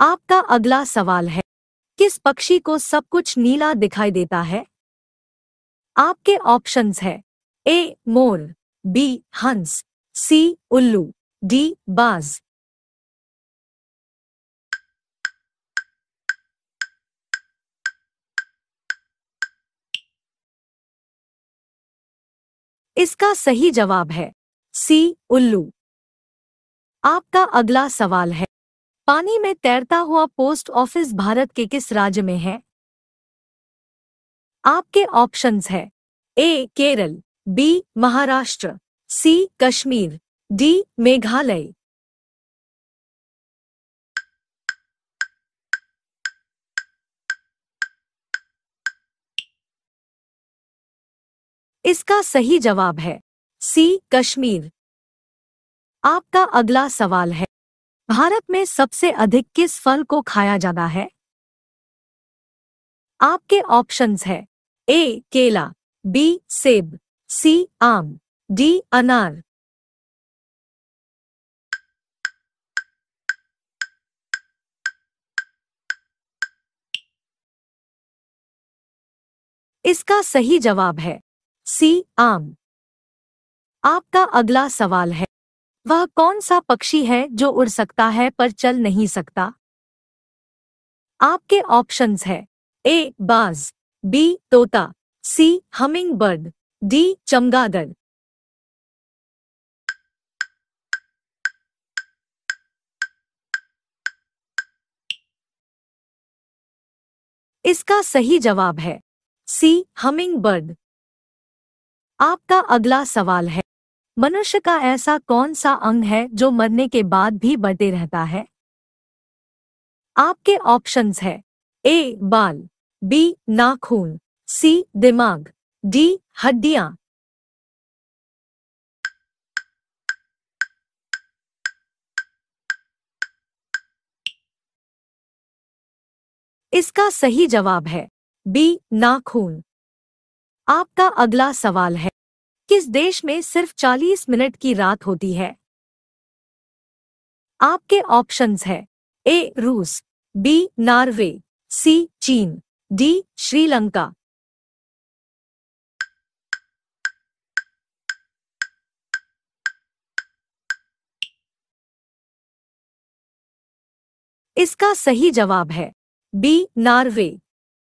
आपका अगला सवाल है किस पक्षी को सब कुछ नीला दिखाई देता है आपके ऑप्शंस है ए मोर बी हंस सी उल्लू डी बाज इसका सही जवाब है सी उल्लू आपका अगला सवाल है पानी में तैरता हुआ पोस्ट ऑफिस भारत के किस राज्य में है आपके ऑप्शंस है A Kerala B Maharashtra C Kashmir D Meghalaya इसका सही जवाब है सी कश्मीर आपका अगला सवाल है भारत में सबसे अधिक किस फल को खाया जाता है आपके ऑप्शंस है ए केला बी सेब सी आम डी अनार इसका सही जवाब है सी आम आपका अगला सवाल है वह कौन सा पक्षी है जो उड़ सकता है पर चल नहीं सकता आपके ऑप्शंस है ए बाज बी तोता सी हमिंग बर्ड डी चमगादड़ इसका सही जवाब है सी हमिंग बर्ड आपका अगला सवाल है मनुष्य का ऐसा कौन सा अंग है जो मरने के बाद भी बढ़ते रहता है आपके ऑप्शंस है ए बाल बी नाखून सी दिमाग डी हड्डियां इसका सही जवाब है बी नाखून आपका अगला सवाल है इस देश में सिर्फ 40 मिनट की रात होती है आपके ऑप्शंस है ए रूस बी नॉर्वे सी चीन डी श्रीलंका इसका सही जवाब है बी नॉर्वे